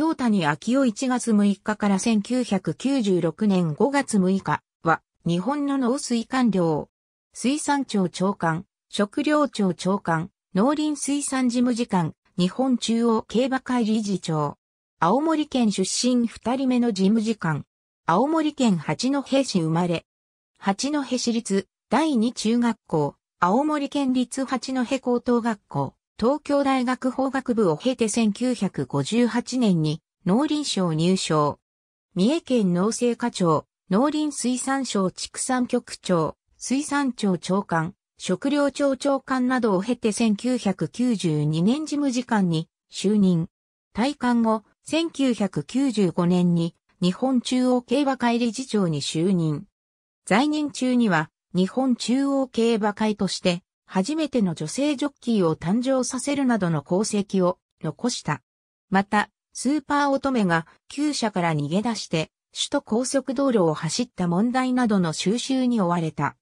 京谷昭夫1月6日から1996年5月6日は、日本の農水官僚、水産庁長官、食料庁長官、農林水産事務次官、日本中央競馬会理事長、青森県出身2人目の事務次官、青森県八戸市生まれ、八戸市立第二中学校、青森県立八戸高等学校、東京大学法学部を経て1958年に農林省入省。三重県農政課長、農林水産省畜産局長、水産庁長官、食料庁長官などを経て1992年事務次官に就任。退官後、1995年に日本中央競馬会理事長に就任。在任中には日本中央競馬会として初めての女性ジョッキーを誕生させるなどの功績を残した。また、スーパー乙女が旧車から逃げ出して首都高速道路を走った問題などの収集に追われた。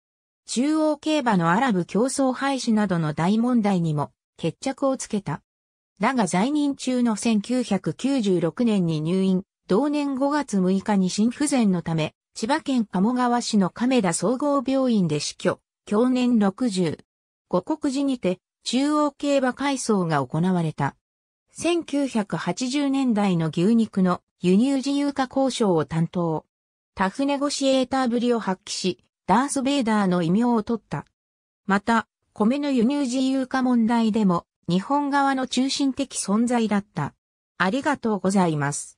中央競馬のアラブ競争廃止などの大問題にも決着をつけた。だが在任中の1996年に入院、同年5月6日に心不全のため、千葉県鴨川市の亀田総合病院で死去、去年60。五国寺にて中央競馬改装が行われた。1980年代の牛肉の輸入自由化交渉を担当。タフネゴシエーターぶりを発揮し、ダース・ベイダーの異名を取った。また、米の輸入自由化問題でも日本側の中心的存在だった。ありがとうございます。